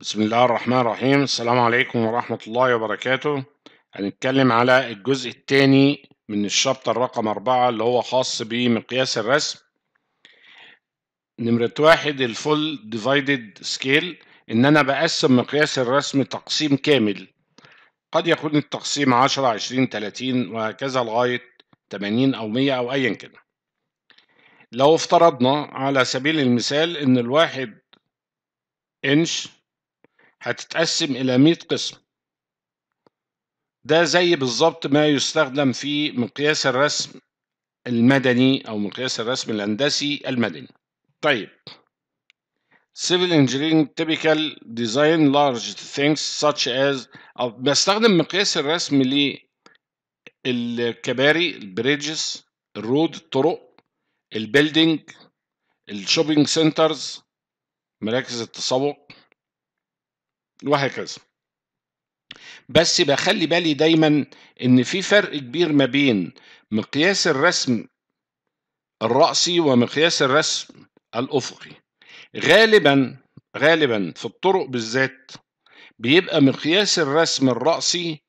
بسم الله الرحمن الرحيم السلام عليكم ورحمة الله وبركاته هنتكلم على الجزء الثاني من الشابتر رقم أربعة اللي هو خاص بمقياس الرسم نمرة واحد الفول ديفايدد سكيل إن أنا بقسم مقياس الرسم تقسيم كامل قد يكون التقسيم عشرة عشرين تلاتين وهكذا لغاية تمانين أو مية أو أيا كده لو افترضنا على سبيل المثال إن الواحد إنش هتتقسم إلى 100 قسم ده زي بالظبط ما يستخدم في مقياس الرسم المدني أو مقياس الرسم الهندسي المدني طيب civil engineering typical design large things such as أو بستخدم مقياس الرسم للكباري البريدجز الرود الطرق البيلدينج الشوبينج سنترز مراكز التسوق وهكذا بس بخلي بالي دايما ان في فرق كبير ما بين مقياس الرسم الرأسي ومقياس الرسم الأفقي غالبا غالبا في الطرق بالذات بيبقى مقياس الرسم الرأسي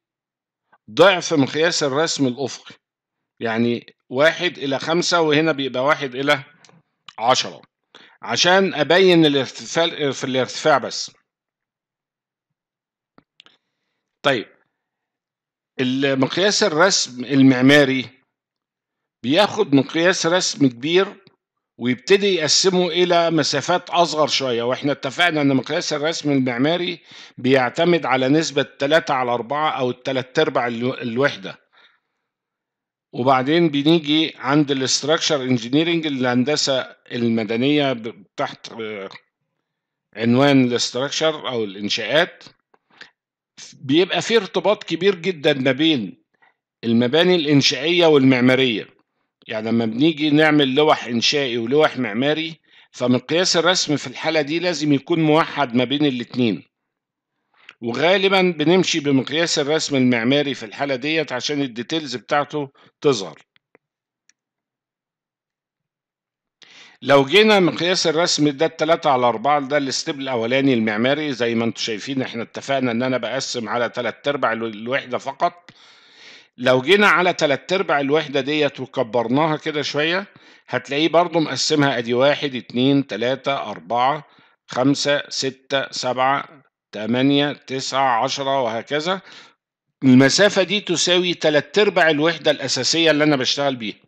ضعف مقياس الرسم الأفقي يعني واحد إلى خمسة وهنا بيبقى واحد إلى عشرة عشان أبين الارتفاع في الارتفاع بس طيب مقياس الرسم المعماري بياخد مقياس رسم كبير ويبتدي يقسمه الى مسافات اصغر شويه واحنا اتفقنا ان مقياس الرسم المعماري بيعتمد على نسبه 3 على 4 او 3 ارباع الوحده وبعدين بنيجي عند الاستراكشر انجينيرنج الهندسه المدنيه تحت عنوان الاستراكشر او الانشاءات بيبقى في ارتباط كبير جدا ما بين المباني الانشائيه والمعماريه يعني لما بنيجي نعمل لوح انشائي ولوح معماري فمقياس الرسم في الحاله دي لازم يكون موحد ما بين الاتنين وغالبا بنمشي بمقياس الرسم المعماري في الحاله ديت عشان الديتيلز بتاعته تظهر لو جينا مقياس الرسم ده التلاتة على أربعة ده الاستيب الأولاني المعماري زي ما انتم شايفين احنا اتفقنا إن أنا بقسم على تلات أرباع الوحدة فقط لو جينا على تلات أرباع الوحدة ديت وكبرناها كده شوية هتلاقيه برضو مقسمها أدي واحد اتنين تلاتة أربعة خمسة ستة سبعة تمانية تسعة عشرة وهكذا المسافة دي تساوي تلات أرباع الوحدة الأساسية اللي أنا بشتغل بيها